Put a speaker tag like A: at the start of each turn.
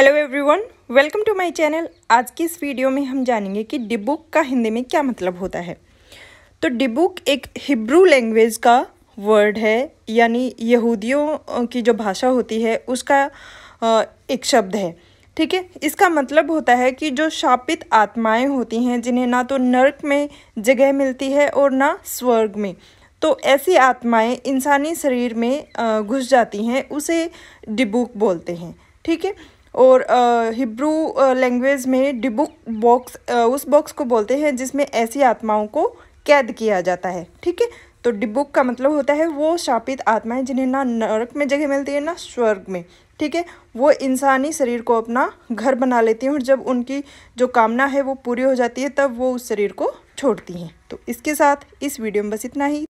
A: hello everyone welcome to my channel आज की इस वीडियो में हम जानेंगे कि डिबुक का हिंदी में क्या मतलब होता है तो डिबुक एक हिब्रू लैंग्वेज का वर्ड है यानी यहूदियों की जो भाषा होती है उसका एक शब्द है ठीक है इसका मतलब होता है कि जो शापित आत्माएं होती हैं जिन्हें ना तो नर्क में जगह मिलती है और ना स्वर्ग में तो ऐसी आत्माएं इंसानी शरीर में घुस जाती हैं उसे डिबुक बोलते हैं ठीक है और हिब्रू लैंग्वेज में डिबुक बॉक्स उस बॉक्स को बोलते हैं जिसमें ऐसी आत्माओं को कैद किया जाता है ठीक है तो डिबुक का मतलब होता है वो शापित आत्माएं जिन्हें ना नरक में जगह मिलती है ना स्वर्ग में ठीक है वो इंसानी शरीर को अपना घर बना लेती हैं और जब उनकी जो कामना है वो पूरी हो जाती है तब वो उस शरीर को छोड़ती हैं तो इसके साथ इस वीडियो में बस इतना ही